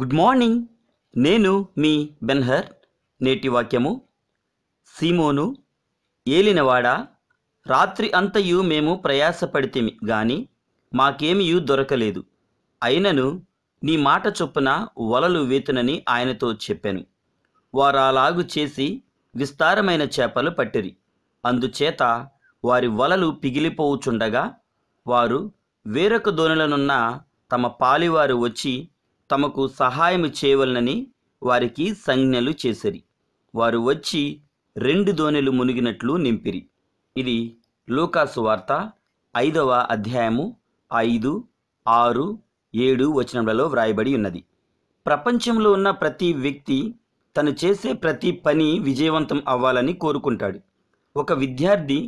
good morning నేను మీ Ben-Hur నేటి వాక్యము సీమోను ఏలినవాడా రాత్రి అంతయు మేము ప్రయాసపడితేమి గాని మాకేమియు దొరకలేదు అయినను నీ మాట చొప్పున వలలు వేతునని ఆయనతో చెప్పాను వారాలాగు చేసి విస్తారమైన చేపలు పట్టిరి అందుచేత వారి వలలు పిగిలిపోవుచుండగా వారు వేరొక దోనులనున్న తమ పాలివారు వచ్చి తమకు సహాయం చేయవలనని వారికి సంజ్ఞలు చేసిరి వారు వచ్చి రెండు దోణెలు మునిగినట్లు నింపిరి ఇది లూకాసు వార్త ఐదవ అధ్యాయము ఐదు ఆరు ఏడు వచనములలో వ్రాయబడి ఉన్నది ప్రపంచంలో ఉన్న ప్రతి వ్యక్తి తను చేసే ప్రతి పని విజయవంతం అవ్వాలని కోరుకుంటాడు ఒక విద్యార్థి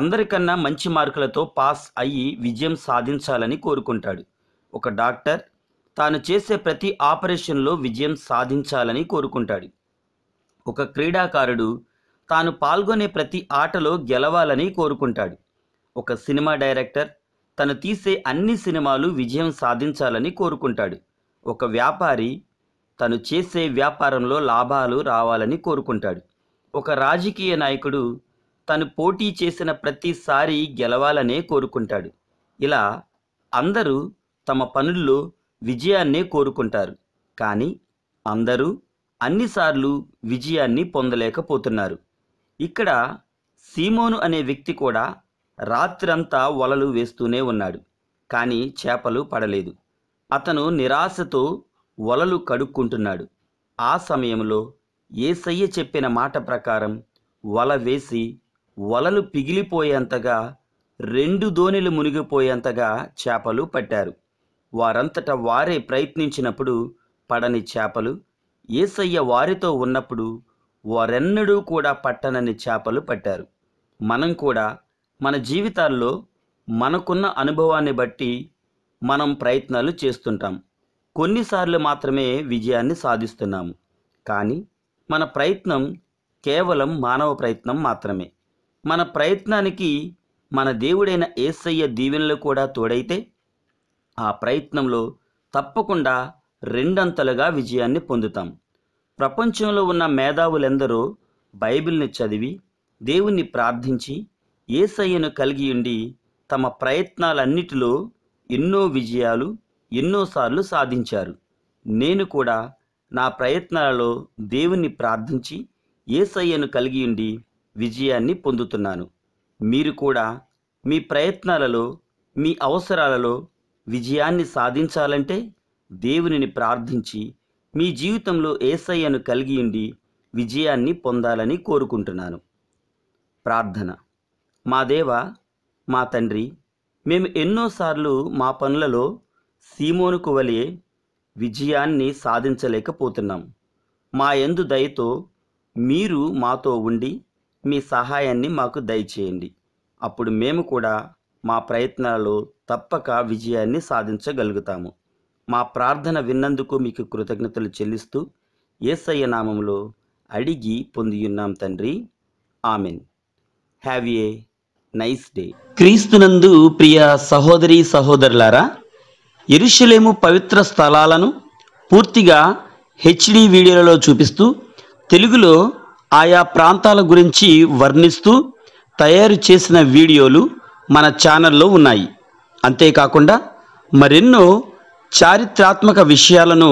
అందరికన్నా మంచి మార్కులతో పాస్ అయ్యి విజయం సాధించాలని కోరుకుంటాడు ఒక డాక్టర్ తాను చేసే ప్రతి ఆపరేషన్లో విజయం సాధించాలని కోరుకుంటాడు ఒక క్రీడాకారుడు తాను పాల్గొనే ప్రతి ఆటలో గెలవాలని కోరుకుంటాడు ఒక సినిమా డైరెక్టర్ తను తీసే అన్ని సినిమాలు విజయం సాధించాలని కోరుకుంటాడు ఒక వ్యాపారి తను చేసే వ్యాపారంలో లాభాలు రావాలని కోరుకుంటాడు ఒక రాజకీయ నాయకుడు తను పోటీ చేసిన ప్రతిసారి గెలవాలనే కోరుకుంటాడు ఇలా అందరూ తమ పనుల్లో విజయాన్నే కోరుకుంటారు కానీ అందరూ అన్నిసార్లు విజయాన్ని పొందలేకపోతున్నారు ఇక్కడ సీమోను అనే వ్యక్తి కూడా రాత్రంతా వలలు వేస్తూనే ఉన్నాడు కానీ చేపలు పడలేదు అతను నిరాశతో వలలు కడుక్కుంటున్నాడు ఆ సమయంలో ఏసయ్య చెప్పిన మాట ప్రకారం వల వేసి వలలు పిగిలిపోయేంతగా రెండు దోణిలు మునిగిపోయేంతగా చేపలు పట్టారు వారంతట వారే ప్రయత్నించినప్పుడు పడని చేపలు ఏసయ్య వారితో ఉన్నప్పుడు వారెన్నడూ కూడా పట్టనని చేపలు పట్టారు మనం కూడా మన జీవితాల్లో మనకున్న అనుభవాన్ని బట్టి మనం ప్రయత్నాలు చేస్తుంటాం కొన్నిసార్లు మాత్రమే విజయాన్ని సాధిస్తున్నాము కానీ మన ప్రయత్నం కేవలం మానవ ప్రయత్నం మాత్రమే మన ప్రయత్నానికి మన దేవుడైన ఏసయ్య దీవెనలు కూడా తోడైతే ఆ ప్రయత్నంలో తప్పకుండా రెండంతలుగా విజయాన్ని పొందుతాం ప్రపంచంలో ఉన్న మేధావులెందరో బైబిల్ని చదివి దేవుణ్ణి ప్రార్థించి ఏసయ్యను కలిగి ఉండి తమ ప్రయత్నాలన్నిటిలో ఎన్నో విజయాలు ఎన్నోసార్లు సాధించారు నేను కూడా నా ప్రయత్నాలలో దేవుణ్ణి ప్రార్థించి ఏసయ్యను కలిగి ఉండి విజయాన్ని పొందుతున్నాను మీరు కూడా మీ ప్రయత్నాలలో మీ అవసరాలలో విజయాన్ని సాధించాలంటే దేవునిని ప్రార్థించి మీ జీవితంలో ఏసయ్యను కలిగి ఉండి విజయాన్ని పొందాలని కోరుకుంటున్నాను ప్రార్థన మా దేవ మా తండ్రి మేము ఎన్నోసార్లు మా పనులలో సీమోనుకు వలె విజయాన్ని సాధించలేకపోతున్నాం మా ఎందు దయతో మీరు మాతో ఉండి మీ సహాయాన్ని మాకు దయచేయండి అప్పుడు మేము కూడా మా ప్రయత్నాలు తప్పక విజయాన్ని సాధించగలుగుతాము మా ప్రార్థన విన్నందుకు మీకు కృతజ్ఞతలు చెల్లిస్తూ ఏసయ్య నామంలో అడిగి పొందియున్నాం తండ్రి amen have a nice day క్రీస్తునందు ప్రియ సహోదరి సహోదరులారా ఎరుషలేము పవిత్ర స్థలాలను పూర్తిగా హెచ్డి వీడియోలలో చూపిస్తూ తెలుగులో ఆయా ప్రాంతాల గురించి వర్ణిస్తూ తయారు చేసిన వీడియోలు మన ఛానల్లో ఉన్నాయి అంతేకాకుండా మరెన్నో చారిత్రాత్మక విషయాలను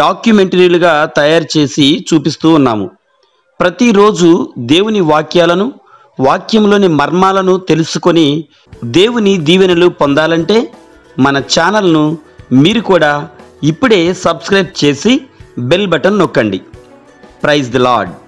డాక్యుమెంటరీలుగా తయారు చేసి చూపిస్తూ ఉన్నాము ప్రతిరోజు దేవుని వాక్యాలను వాక్యంలోని మర్మాలను తెలుసుకొని దేవుని దీవెనలు పొందాలంటే మన ఛానల్ను మీరు కూడా ఇప్పుడే సబ్స్క్రైబ్ చేసి బెల్ బటన్ నొక్కండి ప్రైజ్ ది లార్డ్